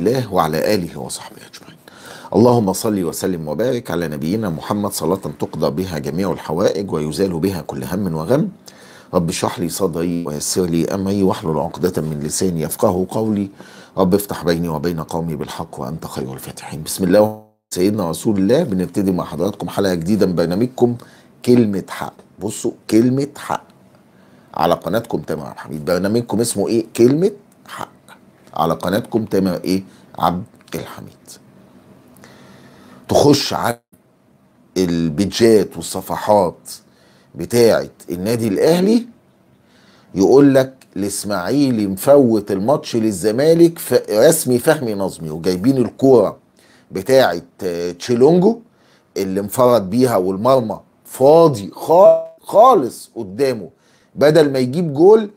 الله وعلى آله وصحبه أجمعين اللهم صل وسلم وبارك على نبينا محمد صلاة تقضى بها جميع الحوائج ويزال بها كل هم وغم رب اشرح لي صدري ويسر لي امري واحلل عقدة من لساني يفقه قولي رب افتح بيني وبين قومي بالحق وانت خير الفاتحين بسم الله سيدنا رسول الله بنبتدي مع حضراتكم حلقه جديده من برنامجكم كلمه حق بصوا كلمه حق على قناتكم تمام الحميد برنامجكم اسمه ايه كلمه حق على قناتكم تامر ايه عبد الحميد تخش على البيجات والصفحات بتاعه النادي الاهلي يقول لك الاسماعيلي مفوت الماتش للزمالك رسمي فهمي نظمي وجايبين الكوره بتاعه تشيلونجو اللي انفرد بيها والمرمى فاضي خالص قدامه بدل ما يجيب جول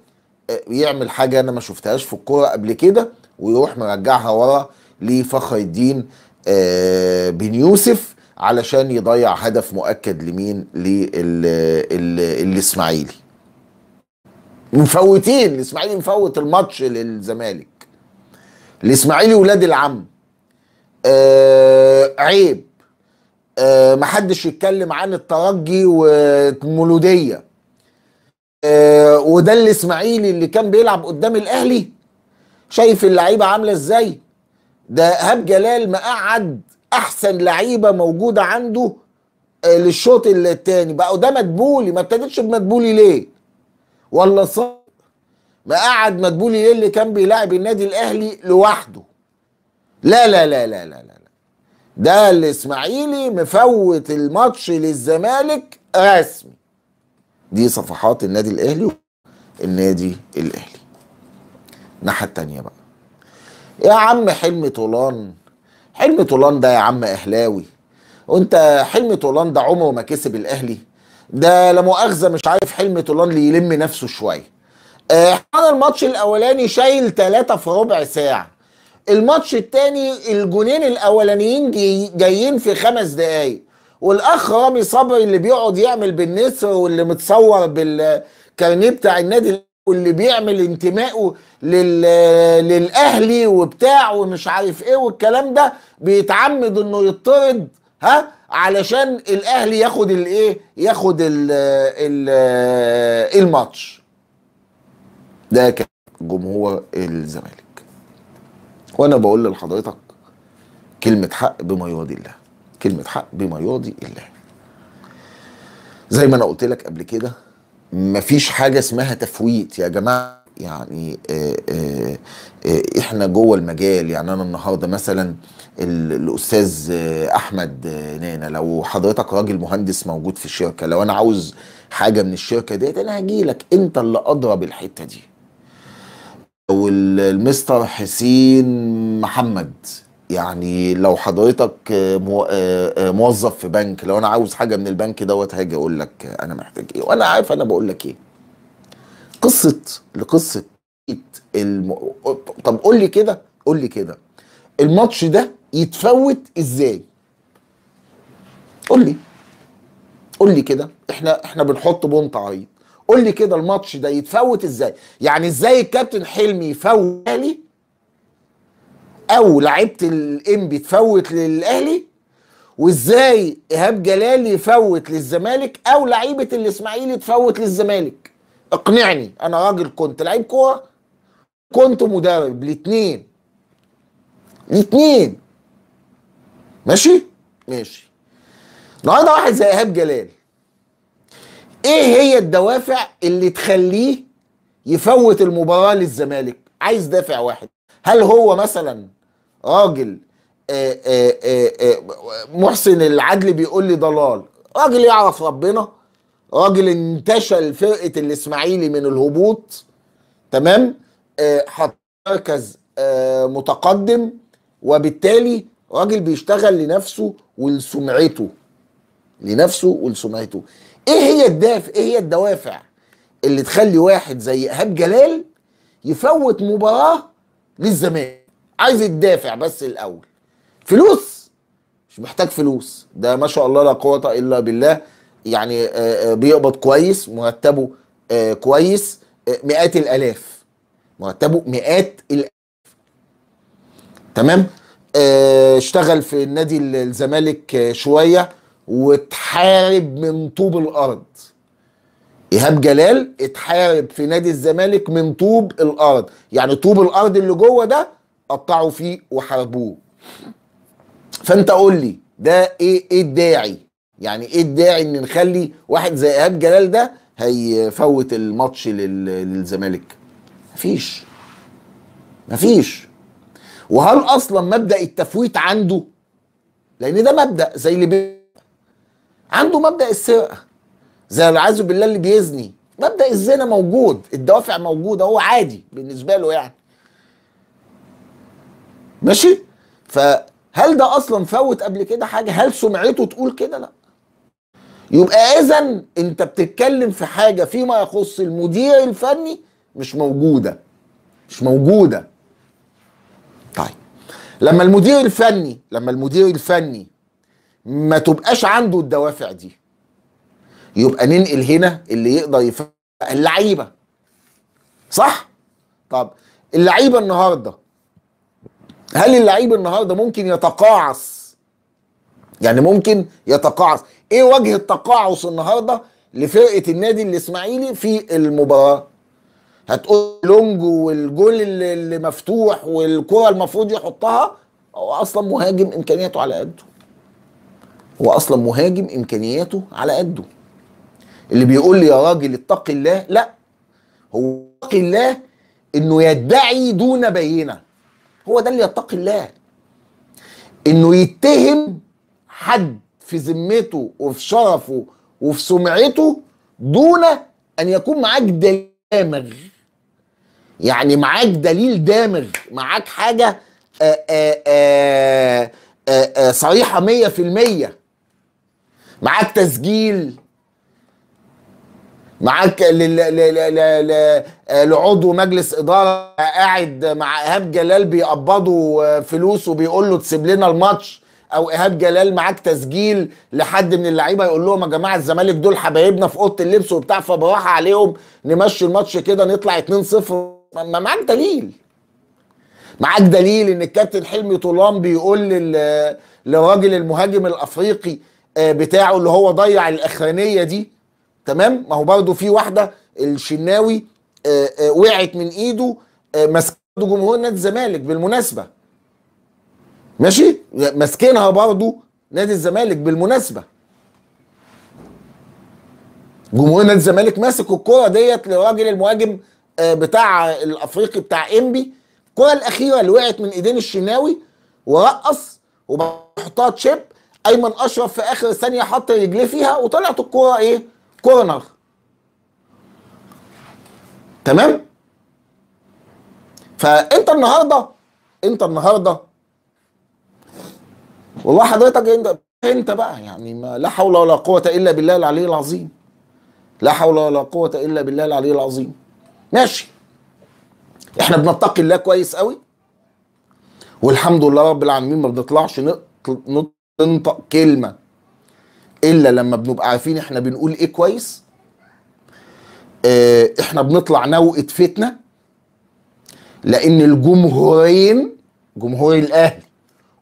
يعمل حاجه انا ما شفتهاش في الكوره قبل كده ويروح مرجعها ورا لفخر الدين آه، بن يوسف علشان يضيع هدف مؤكد لمين للاسماعيلي مفوتين الاسماعيلي مفوت الماتش للزمالك الاسماعيلي ولاد العم آه عيب آه محدش يتكلم عن الترجي والمولوديه آه، وده الاسماعيلي اللي كان بيلعب قدام الاهلي شايف اللعيبه عامله ازاي ده ايهاب جلال مقعد احسن لعيبه موجوده عنده آه، للشوط الثاني بقى ده مدبولي ما ابتدتش بمدبولي ليه ولا صار مقعد مدبولي ليه اللي كان بيلاعب النادي الاهلي لوحده لا لا لا لا لا لا ده الاسماعيلي مفوت الماتش للزمالك رسمي دي صفحات النادي الاهلي النادي الاهلي الناحيه التانيه بقى يا عم حلم طولان حلم طولان ده يا عم اهلاوي وانت حلم طولان ده عمره ما كسب الاهلي ده لا مؤاخذه مش عارف حلم طولان اللي يلم نفسه شويه احنا آه، الماتش الاولاني شايل ثلاثة في ربع ساعه الماتش التاني الجونين الاولانيين جايين في خمس دقايق والاخ رامي صبري اللي بيقعد يعمل بالنسر واللي متصور بالكارنيه بتاع النادي واللي بيعمل انتمائه لل... للاهلي وبتاع ومش عارف ايه والكلام ده بيتعمد انه يطرد ها علشان الاهلي ياخد الايه ياخد ال ال الماتش ده كان جمهور الزمالك وانا بقول لحضرتك كلمه حق بما يرضي الله كلمة حق بما يرضي الله زي ما انا قلت لك قبل كده مفيش حاجة اسمها تفويت يا جماعة يعني آه، آه، آه، احنا جوه المجال يعني انا النهارده مثلا الاستاذ احمد نانا لو حضرتك راجل مهندس موجود في الشركه لو انا عاوز حاجه من الشركه ديت انا هجي لك انت اللي ادرى بالحته دي والمستر حسين محمد يعني لو حضرتك آه، آه، آه، موظف في بنك لو انا عاوز حاجه من البنك دوت هاجي اقول لك انا محتاج ايه وانا عارف انا بقول لك ايه قصه لقصه الم... طب قول لي كده قول لي كده الماتش ده يتفوت ازاي قول لي قول لي كده احنا احنا بنحط بونط عريض قول لي كده الماتش ده يتفوت ازاي يعني ازاي الكابتن حلمي يفوت لي او لعيبه الانبي تفوت للاهلي وازاي ايهاب جلال يفوت للزمالك او لعيبه الاسماعيلي تفوت للزمالك اقنعني انا راجل كنت لعيب كوره كنت مدرب الاثنين الاثنين ماشي ماشي النهارده واحد زي ايهاب جلال ايه هي الدوافع اللي تخليه يفوت المباراه للزمالك عايز دافع واحد هل هو مثلا راجل آه، آه، آه، محسن العدل بيقول لي ضلال راجل يعرف ربنا راجل انتشل فرقه الاسماعيلي من الهبوط تمام حط مركز متقدم وبالتالي راجل بيشتغل لنفسه ولسمعته لنفسه ولسمعته ايه هي الدافع ايه هي الدوافع اللي تخلي واحد زي ايهاب جلال يفوت مباراه للزمالك عايز تدافع بس الاول فلوس مش محتاج فلوس ده ما شاء الله لا قوه الا بالله يعني آه، آه، بيقبض كويس مرتبه آه، كويس مئات الالاف مرتبه مئات الالاف تمام اشتغل في نادي الزمالك شويه واتحارب من طوب الارض ايهاب جلال اتحارب في نادي الزمالك من طوب الارض يعني طوب الارض اللي جوه ده قطعوا فيه وحاربوه فانت قول لي ده ايه ايه الداعي يعني ايه الداعي ان نخلي واحد زي ايهاب جلال ده هيفوت الماتش للزمالك مفيش مفيش وهل اصلا مبدا التفويت عنده لان ده مبدا زي اللي بي... عنده مبدا السرقه زي العياذ بالله اللي بيزني مبدا الزنا موجود الدوافع موجوده هو عادي بالنسبه له يعني ماشي فهل ده اصلا فوت قبل كده حاجه هل سمعته تقول كده لا يبقى اذا انت بتتكلم في حاجه فيما يخص المذيع الفني مش موجوده مش موجوده طيب لما المدير الفني لما المدير الفني ما تبقاش عنده الدوافع دي يبقى ننقل هنا اللي يقدر يفهم اللعيبه صح طب اللعيبه النهارده هل اللعيب النهارده ممكن يتقاعس يعني ممكن يتقاعس ايه وجه التقاعس النهارده لفرقه النادي الاسماعيلي في المباراه هتقول لونج والجول اللي مفتوح والكره المفروض يحطها هو اصلا مهاجم امكانياته على قده هو اصلا مهاجم امكانياته على قده اللي بيقول لي يا راجل اتقي الله لا هو اتقي الله انه يدعي دون بينه هو ده اللي يتقي الله انه يتهم حد في ذمته وفي شرفه وفي سمعته دون ان يكون معاك دامغ يعني معاك دليل دامغ معاك حاجه آآ آه، آآ آه، آآ آه، صريحه 100% معاك تسجيل معاك لعضو مجلس اداره قاعد مع ايهاب جلال بيقبضوا فلوس وبيقول له تسيب لنا الماتش او ايهاب جلال معاك تسجيل لحد من اللعيبه يقول لهم يا جماعه الزمالك دول حبايبنا في اوضه اللبس وبتاع فبراحه عليهم نمشي الماتش كده نطلع 2-0 ما معاك دليل معاك دليل ان الكابتن حلمي طولان بيقول للراجل المهاجم الافريقي آه، بتاعه اللي هو ضيع الاخرانيه دي تمام ما هو برضه في واحده الشناوي آه، آه، وقعت من ايده آه، ماسكته جمهور نادي الزمالك بالمناسبه ماشي ماسكينها برضه نادي الزمالك بالمناسبه جمهور نادي الزمالك ماسك الكره ديت لراجل المهاجم بتاع الافريقي بتاع انبي الكره الاخيره اللي وقعت من ايدين الشناوي ورقص وحطها تشيب ايمن اشرف في اخر ثانيه حط رجليه فيها وطلعت الكره ايه كورنر تمام فانت النهارده انت النهارده والله حضرتك انت انت بقى يعني ما لا حول ولا قوه الا بالله العلي العظيم لا حول ولا قوه الا بالله العلي العظيم ماشي احنا بنتقي الله كويس قوي والحمد لله رب العالمين ما بنطلعش ننطق كلمه الا لما بنبقى عارفين احنا بنقول ايه كويس اه احنا بنطلع نوقة فتنه لان الجمهورين جمهور الاهلي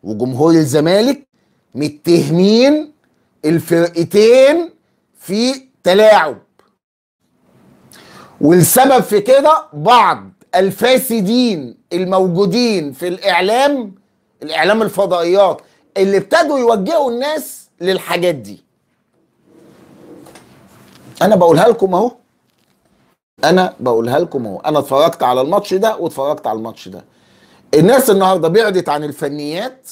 وجمهور الزمالك متهمين الفرقتين في تلاعب والسبب في كده بعض الفاسدين الموجودين في الاعلام الاعلام الفضائيات اللي ابتدوا يوجهوا الناس للحاجات دي انا بقولها لكم اهو انا بقولها لكم اهو انا اتفرجت على الماتش ده واتفرجت على الماتش ده الناس النهارده بعدت عن الفنيات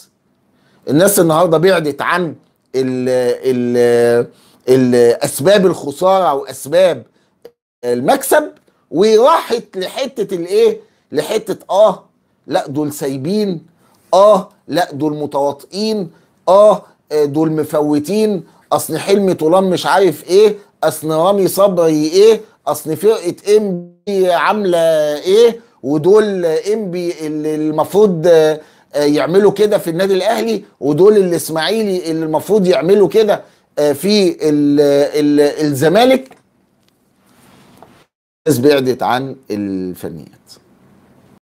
الناس النهارده بعدت عن ال ال الاسباب الخساره واسباب المكسب وراحت لحته الايه لحته اه لا دول سايبين اه لا دول متواطئين اه دول مفوتين اصل حلمي طولان مش عارف ايه اصل رامي صبري ايه اصل فرقه انبي عامله ايه ودول انبي اللي المفروض آه، يعملوا كده في النادي الاهلي ودول الاسماعيلي اللي المفروض يعملوا كده آه، في ال ال الزمالك الناس بعدت عن الفنيات